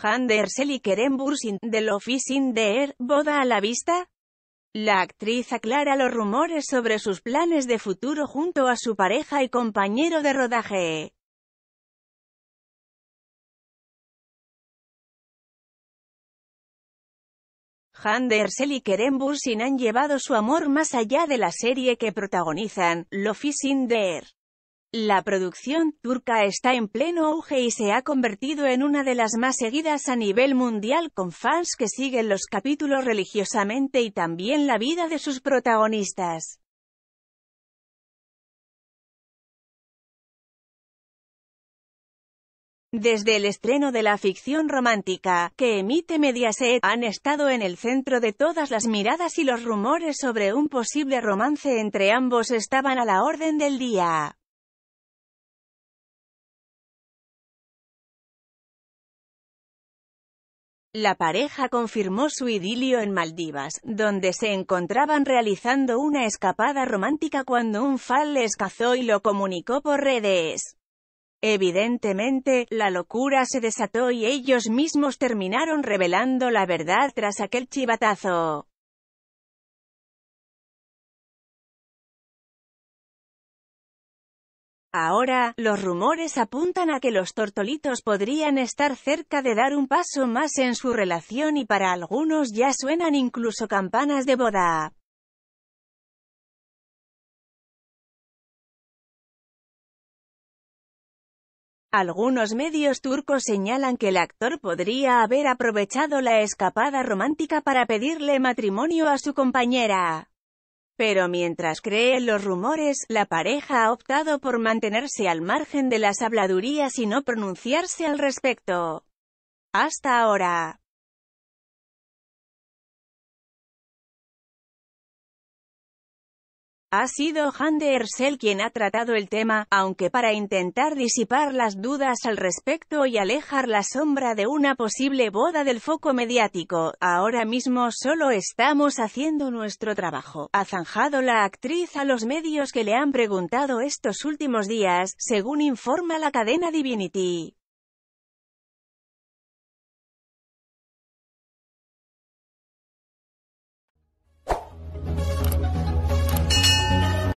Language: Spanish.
Handersel y Kerenbursin Bursin, de lo in the boda a la vista. La actriz aclara los rumores sobre sus planes de futuro junto a su pareja y compañero de rodaje. Handersel y han llevado su amor más allá de la serie que protagonizan, Lo in the la producción turca está en pleno auge y se ha convertido en una de las más seguidas a nivel mundial con fans que siguen los capítulos religiosamente y también la vida de sus protagonistas. Desde el estreno de la ficción romántica, que emite Mediaset, han estado en el centro de todas las miradas y los rumores sobre un posible romance entre ambos estaban a la orden del día. La pareja confirmó su idilio en Maldivas, donde se encontraban realizando una escapada romántica cuando un fan les cazó y lo comunicó por redes. Evidentemente, la locura se desató y ellos mismos terminaron revelando la verdad tras aquel chivatazo. Ahora, los rumores apuntan a que los tortolitos podrían estar cerca de dar un paso más en su relación y para algunos ya suenan incluso campanas de boda. Algunos medios turcos señalan que el actor podría haber aprovechado la escapada romántica para pedirle matrimonio a su compañera. Pero mientras creen los rumores, la pareja ha optado por mantenerse al margen de las habladurías y no pronunciarse al respecto. Hasta ahora. Ha sido de Ersel quien ha tratado el tema, aunque para intentar disipar las dudas al respecto y alejar la sombra de una posible boda del foco mediático, ahora mismo solo estamos haciendo nuestro trabajo. Ha zanjado la actriz a los medios que le han preguntado estos últimos días, según informa la cadena Divinity.